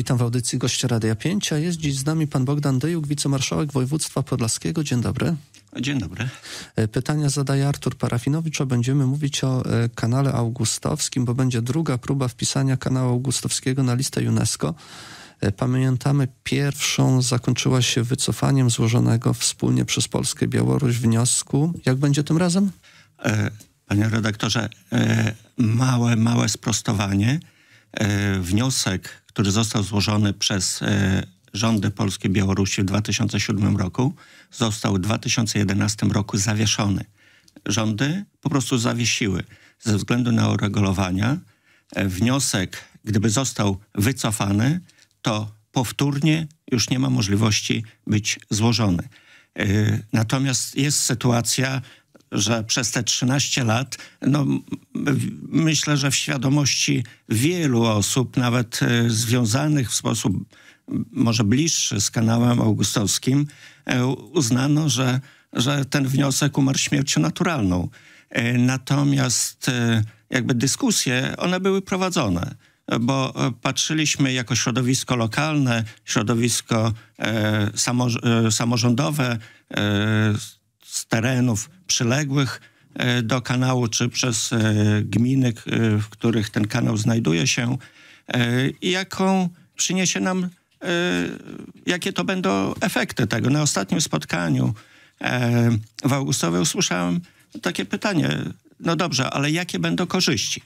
Witam w audycji Gościa Radia 5, a jest dziś z nami pan Bogdan Dejuk, wicemarszałek województwa podlaskiego. Dzień dobry. Dzień dobry. E, pytania zadaje Artur Parafinowicz, będziemy mówić o e, kanale augustowskim, bo będzie druga próba wpisania kanału augustowskiego na listę UNESCO. E, pamiętamy, pierwszą zakończyła się wycofaniem złożonego wspólnie przez Polskę i Białoruś wniosku. Jak będzie tym razem? Panie redaktorze, małe, małe sprostowanie. Wniosek który został złożony przez e, rządy polskie Białorusi w 2007 roku, został w 2011 roku zawieszony. Rządy po prostu zawiesiły ze względu na uregulowania. E, wniosek, gdyby został wycofany, to powtórnie już nie ma możliwości być złożony. E, natomiast jest sytuacja że przez te 13 lat, no, myślę, że w świadomości wielu osób, nawet e, związanych w sposób może bliższy z kanałem augustowskim, e, uznano, że, że ten wniosek umarł śmiercią naturalną. E, natomiast jakby dyskusje, one były prowadzone, bo patrzyliśmy jako środowisko lokalne, środowisko samorządowe, z terenów przyległych e, do kanału, czy przez e, gminy, e, w których ten kanał znajduje się i jaką przyniesie nam, jakie to będą efekty tego. Na ostatnim spotkaniu w Augustowie usłyszałem takie pytanie, no dobrze, ale jakie będą korzyści?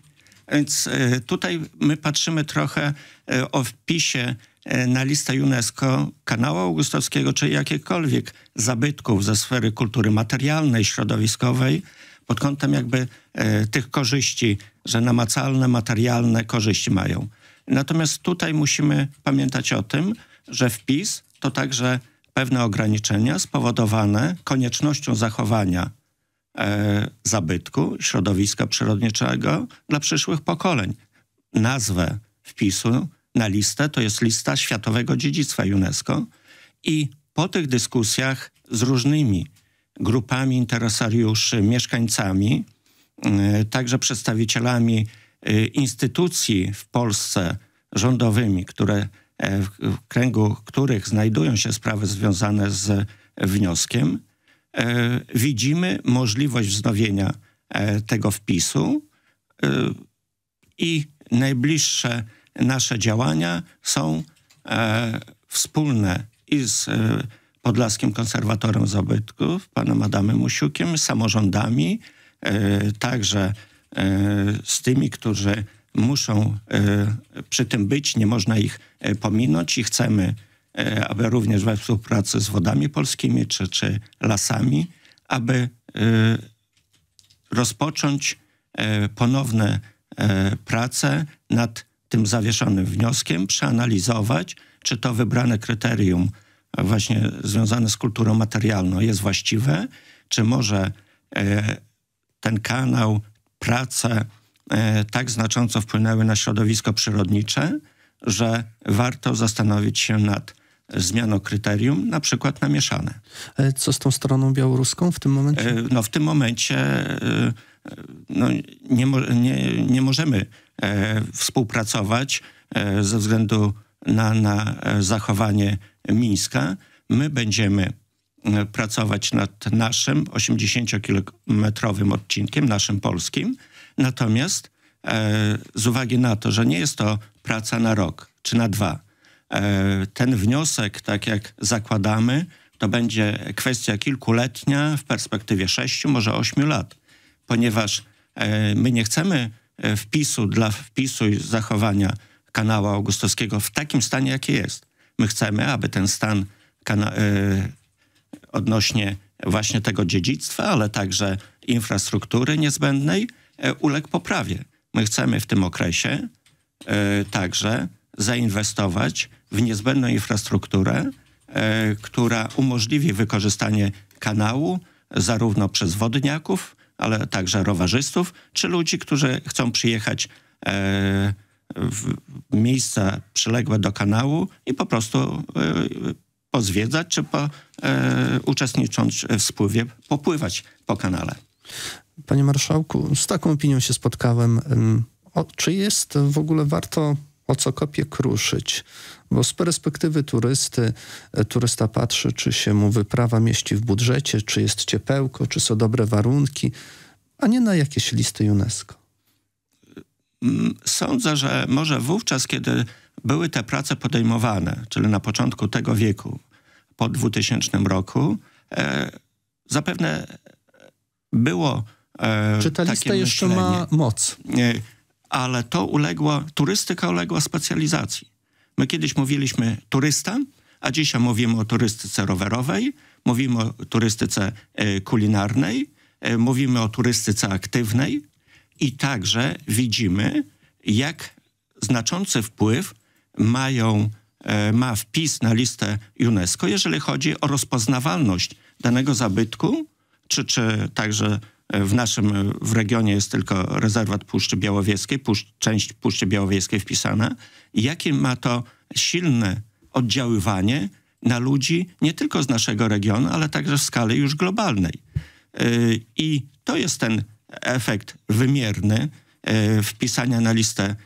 Więc tutaj my patrzymy trochę o wpisie E, na listę UNESCO kanału augustowskiego czy jakiekolwiek zabytków ze sfery kultury materialnej, środowiskowej, pod kątem jakby e, tych korzyści, że namacalne, materialne korzyści mają. Natomiast tutaj musimy pamiętać o tym, że wpis to także pewne ograniczenia spowodowane koniecznością zachowania e, zabytku, środowiska przyrodniczego dla przyszłych pokoleń. Nazwę wpisu na listę, to jest lista Światowego Dziedzictwa UNESCO i po tych dyskusjach z różnymi grupami interesariuszy, mieszkańcami, y, także przedstawicielami y, instytucji w Polsce rządowymi, które, e, w kręgu których znajdują się sprawy związane z wnioskiem, e, widzimy możliwość wznowienia e, tego wpisu y, i najbliższe nasze działania są e, wspólne i z e, Podlaskim Konserwatorem Zabytków, panem Adamem Musiukiem, samorządami, e, także e, z tymi, którzy muszą e, przy tym być, nie można ich e, pominąć i chcemy, aby również we współpracy z wodami polskimi czy, czy lasami, aby rozpocząć ponowne prace nad tym zawieszonym wnioskiem przeanalizować, czy to wybrane kryterium e, właśnie związane z kulturą materialną jest właściwe, czy może e, ten kanał, prace e, tak znacząco wpłynęły na środowisko przyrodnicze, że warto zastanowić się nad zmianą kryterium, na przykład na mieszane. E, co z tą stroną białoruską w tym momencie? E, no w tym momencie e, no, nie, nie, nie możemy E, współpracować e, ze względu na, na e, zachowanie Mińska. My będziemy pracować nad naszym 80-kilometrowym odcinkiem, naszym polskim. Natomiast e, z uwagi na to, że nie jest to praca na rok czy na dwa, e, ten wniosek, tak jak zakładamy, to będzie kwestia kilkuletnia w perspektywie sześciu, może ośmiu lat, ponieważ e, my nie chcemy E, wpisu dla wpisu i zachowania kanała augustowskiego w takim stanie, jaki jest. My chcemy, aby ten stan e, odnośnie właśnie tego dziedzictwa, ale także infrastruktury niezbędnej e, uległ poprawie. My chcemy w tym okresie także zainwestować w niezbędną infrastrukturę, która umożliwi wykorzystanie kanału zarówno przez wodniaków, ale także rowerzystów, czy ludzi, którzy chcą przyjechać e, w miejsca przyległe do kanału i po prostu e, pozwiedzać, czy po, e, uczestnicząc w spływie, popływać po kanale. Panie marszałku, z taką opinią się spotkałem. O, czy jest w ogóle warto o co kopie kruszyć. Bo z perspektywy turysty, e, turysta patrzy, czy się mu wyprawa mieści w budżecie, czy jest ciepełko, czy są dobre warunki, a nie na jakieś listy UNESCO. Mm, sądzę, że może wówczas, kiedy były te prace podejmowane, czyli na początku tego wieku, po 2000 roku, e, zapewne było. E, Czy ta lista jeszcze ma moc? E, ale to uległa, turystyka uległa specjalizacji. My kiedyś mówiliśmy turysta, a dzisiaj mówimy o turystyce rowerowej, mówimy o turystyce e, kulinarnej, e, mówimy o turystyce aktywnej i także widzimy, jak znaczący wpływ mają, e, ma wpis na listę UNESCO, jeżeli chodzi o rozpoznawalność danego zabytku, czy, czy także w naszym w regionie jest tylko rezerwat Puszczy Białowieskiej, część Puszczy Białowieskiej wpisana. I jakie ma to silne oddziaływanie na ludzi nie tylko z naszego regionu, ale także w skali już globalnej. Y, I to jest ten efekt wymierny y, wpisania na listę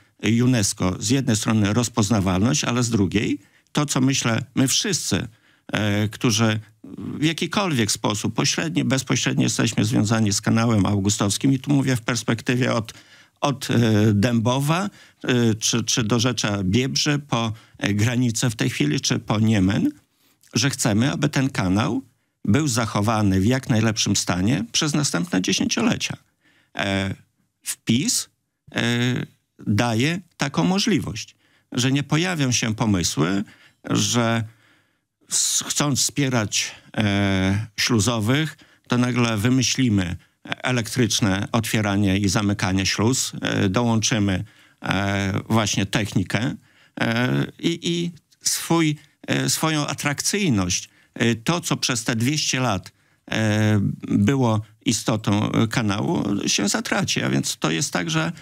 UNESCO. Z jednej strony rozpoznawalność, ale z drugiej to, co myślę my wszyscy, y, którzy w jakikolwiek sposób, pośredni, bezpośrednio jesteśmy związani z kanałem augustowskim i tu mówię w perspektywie od, od e, Dębowa e, czy, czy do Rzecza Biebrzy po e, granicę w tej chwili, czy po Niemen, że chcemy, aby ten kanał był zachowany w jak najlepszym stanie przez następne dziesięciolecia. Wpis daje taką możliwość, że nie pojawią się pomysły, że chcąc wspierać e, śluzowych, to nagle wymyślimy elektryczne otwieranie i zamykanie śluz, e, dołączymy e, właśnie technikę e, i, i swój, e, swoją atrakcyjność, e, to co przez te 200 lat było istotą kanału, się zatraci. A więc to jest także,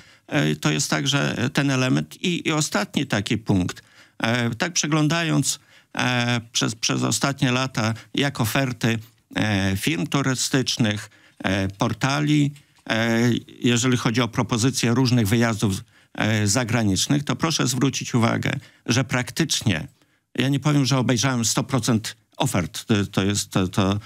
to jest także ten element. I, I ostatni taki punkt. Tak przeglądając E, przez, przez ostatnie lata, jak oferty e, firm turystycznych, e, portali, jeżeli chodzi o propozycje różnych wyjazdów zagranicznych, to proszę zwrócić uwagę, że praktycznie, ja nie powiem, że obejrzałem 100% ofert, to jest, to, to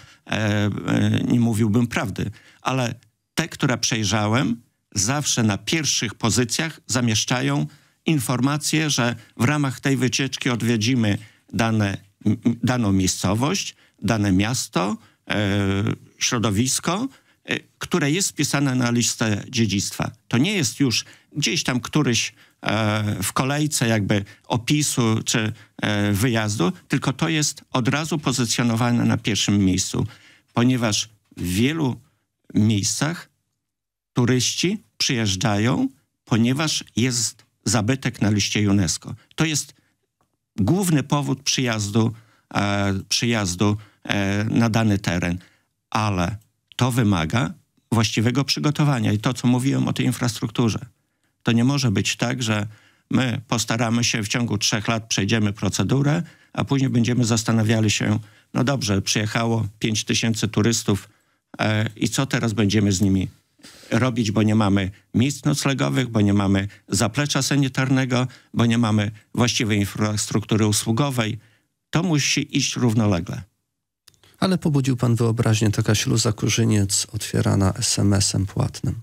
nie mówiłbym prawdy, ale te, które przejrzałem, zawsze na pierwszych pozycjach zamieszczają informacje, że w ramach tej wycieczki odwiedzimy dane, daną miejscowość, dane miasto, e, środowisko, e, które jest wpisane na listę dziedzictwa. To nie jest już gdzieś tam któryś e, w kolejce jakby opisu czy wyjazdu, tylko to jest od razu pozycjonowane na pierwszym miejscu, ponieważ w wielu miejscach turyści przyjeżdżają, ponieważ jest zabytek na liście UNESCO. To jest główny powód przyjazdu, e, przyjazdu e, na dany teren. Ale to wymaga właściwego przygotowania i to, co mówiłem o tej infrastrukturze. To nie może być tak, że my postaramy się, w ciągu trzech lat przejdziemy procedurę, a później będziemy zastanawiali się, no dobrze, przyjechało pięć tysięcy turystów e, i co teraz będziemy z nimi robić, bo nie mamy miejsc noclegowych, bo nie mamy zaplecza sanitarnego, bo nie mamy właściwej infrastruktury usługowej. To musi iść równolegle. Ale pobudził pan wyobraźnię, taka śluza Kurzyniec otwierana SMS-em płatnym.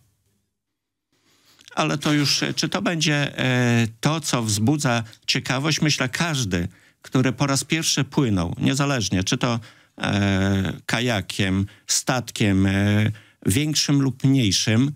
Ale to już, czy to będzie e, to, co wzbudza ciekawość? Myślę, każdy, który po raz pierwszy płynął, niezależnie, czy to e, kajakiem, statkiem, e, większym lub mniejszym,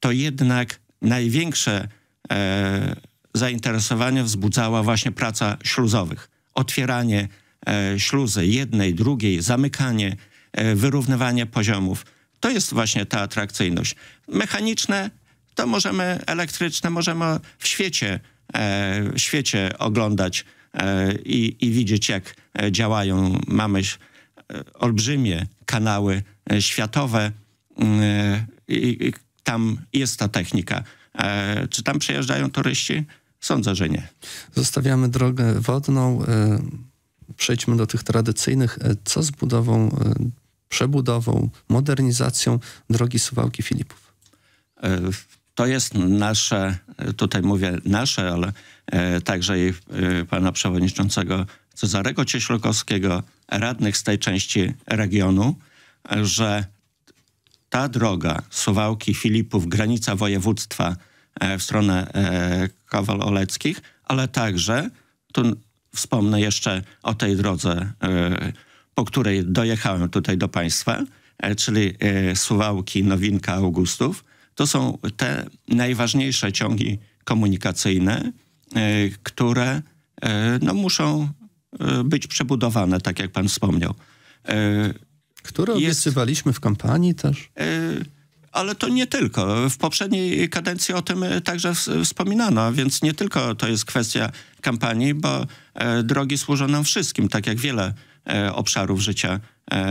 to jednak największe e, zainteresowanie wzbudzała właśnie praca śluzowych. Otwieranie e, śluzy jednej, drugiej, zamykanie, e, wyrównywanie poziomów. To jest właśnie ta atrakcyjność. Mechaniczne to możemy, elektryczne możemy w świecie, e, w świecie oglądać e, i, i, widzieć, jak e, działają. Mamy e, olbrzymie kanały światowe, i, y, i y, y, tam jest ta technika. E, czy tam przyjeżdżają turyści? Sądzę, że nie. Zostawiamy drogę wodną. E, przejdźmy do tych tradycyjnych. E, co z budową, przebudową, modernizacją drogi Suwałki Filipów? To jest nasze, tutaj mówię nasze, ale także i pana przewodniczącego Cezarego Cieślokowskiego, radnych z tej części regionu, że ta droga Suwałki, Filipów, granica województwa e, w stronę e, Oleckich, ale także, tu wspomnę jeszcze o tej drodze, e, po której dojechałem tutaj do państwa, czyli Suwałki, Nowinka, Augustów, to są te najważniejsze ciągi komunikacyjne, które no, muszą być przebudowane, tak jak pan wspomniał. Które obiecywaliśmy w kampanii też. E, ale to nie tylko. W poprzedniej kadencji o tym e, także wspominano, więc nie tylko to jest kwestia kampanii, bo e, drogi służą nam wszystkim, tak jak wiele obszarów życia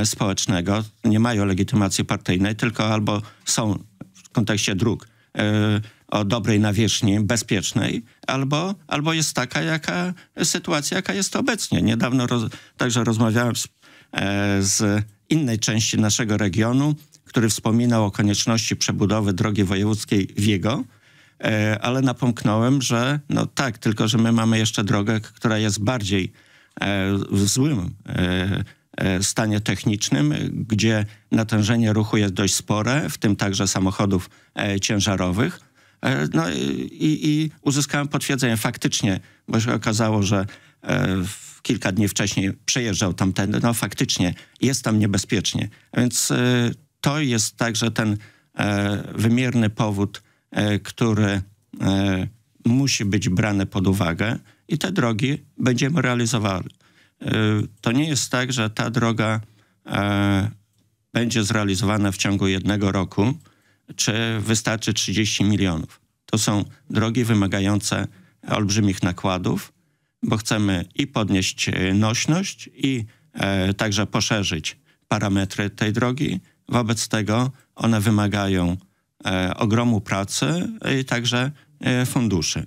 społecznego. Nie mają legitymacji partyjnej, tylko albo są w kontekście dróg o dobrej nawierzchni, bezpiecznej, albo, albo jest taka jaka sytuacja, jaka jest obecnie. Niedawno roz, także rozmawiałem z, z innej części naszego regionu, który wspominał o konieczności przebudowy drogi wojewódzkiej Wiego, e, ale napomknąłem, że no tak, tylko że my mamy jeszcze drogę, która jest bardziej e, w złym e, stanie technicznym, gdzie natężenie ruchu jest dość spore, w tym także samochodów ciężarowych. E, no i, i uzyskałem potwierdzenie. Faktycznie, bo się okazało, że e, kilka dni wcześniej przejeżdżał tamtędy. No faktycznie jest tam niebezpiecznie. Więc e, to jest także ten wymierny powód, który musi być brany pod uwagę i te drogi będziemy realizowali. To nie jest tak, że ta droga będzie zrealizowana w ciągu jednego roku, czy wystarczy 30 milionów. To są drogi wymagające olbrzymich nakładów, bo chcemy i podnieść e, nośność i e, także poszerzyć parametry tej drogi. Wobec tego one wymagają e, ogromu pracy i także e, funduszy. E,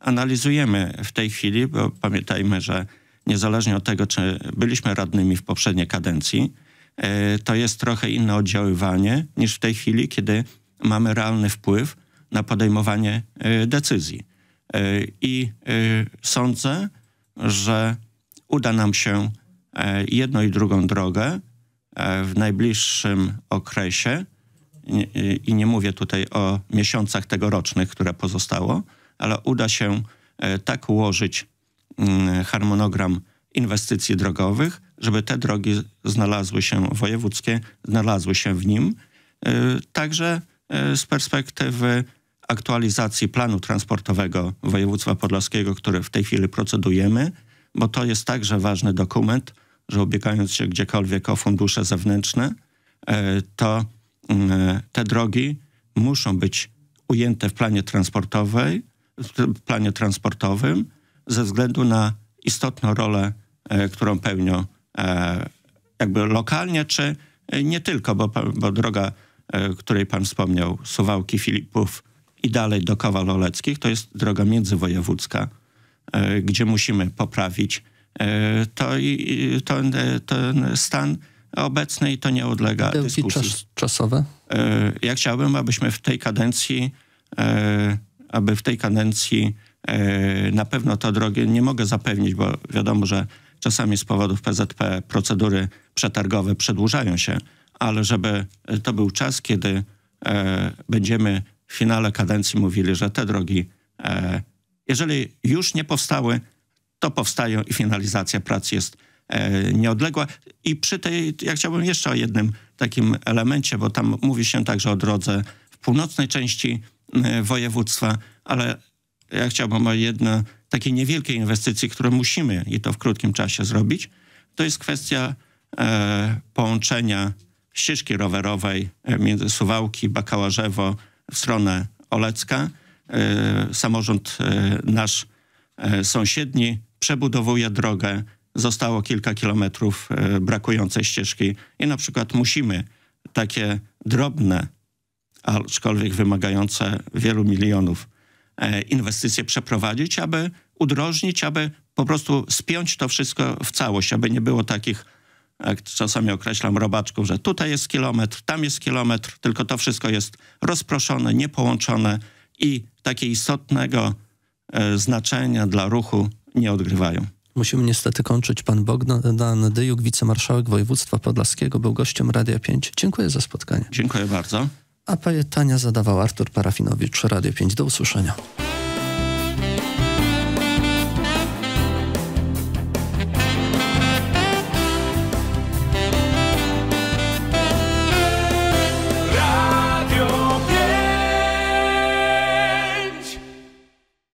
analizujemy w tej chwili, bo pamiętajmy, że niezależnie od tego, czy byliśmy radnymi w poprzedniej kadencji, E, to jest trochę inne oddziaływanie niż w tej chwili, kiedy mamy realny wpływ na podejmowanie e, decyzji. E, I sądzę, że uda nam się jedną i drugą drogę w najbliższym okresie. I nie mówię tutaj o miesiącach tegorocznych, które pozostało, ale uda się tak ułożyć mm, harmonogram inwestycji drogowych, żeby te drogi znalazły się wojewódzkie, znalazły się w nim. E, także e, z perspektywy aktualizacji planu transportowego województwa podlaskiego, który w tej chwili procedujemy, bo to jest także ważny dokument, że ubiegając się gdziekolwiek o fundusze zewnętrzne, e, to te drogi muszą być ujęte w planie transportowej, w planie transportowym ze względu na istotną rolę, którą pełnią E, jakby lokalnie, czy e, nie tylko, bo, bo droga, e, której pan wspomniał, Suwałki Filipów i dalej do Kowaloleckich, to jest droga międzywojewódzka, gdzie musimy poprawić to, i, ten, ten stan obecny i to nie odlega Byłki dyskusji. Czas, czasowe? Ja chciałbym, abyśmy w tej kadencji, aby w tej kadencji na pewno to drogę nie mogę zapewnić, bo wiadomo, że Czasami z powodów PZP procedury przetargowe przedłużają się, ale żeby e, to był czas, kiedy e, będziemy w finale kadencji mówili, że te drogi, e, jeżeli już nie powstały, to powstają i finalizacja prac jest e, nieodległa. I przy tej, ja chciałbym jeszcze o jednym takim elemencie, bo tam mówi się także o drodze w północnej części województwa, ale ja chciałbym o jedne takie niewielkie inwestycje, które musimy i to w krótkim czasie zrobić, to jest kwestia e, połączenia ścieżki rowerowej e, między Suwałki, Bakałarzewo w stronę Olecka. E, samorząd e, nasz e, sąsiedni przebudowuje drogę. Zostało kilka kilometrów e, brakującej ścieżki i na przykład musimy takie drobne, aczkolwiek wymagające wielu milionów E, inwestycje przeprowadzić, aby udrożnić, aby po prostu spiąć to wszystko w całość, aby nie było takich, jak czasami określam, robaczków, że tutaj jest kilometr, tam jest kilometr, tylko to wszystko jest rozproszone, niepołączone i takie istotnego e, znaczenia dla ruchu nie odgrywają. Musimy niestety kończyć. Pan Bogdan Dyjuk, wicemarszałek województwa podlaskiego, był gościem Radia 5. Dziękuję za spotkanie. Dziękuję bardzo a pytania zadawał Artur Parafinowicz, Radio 5. Do usłyszenia.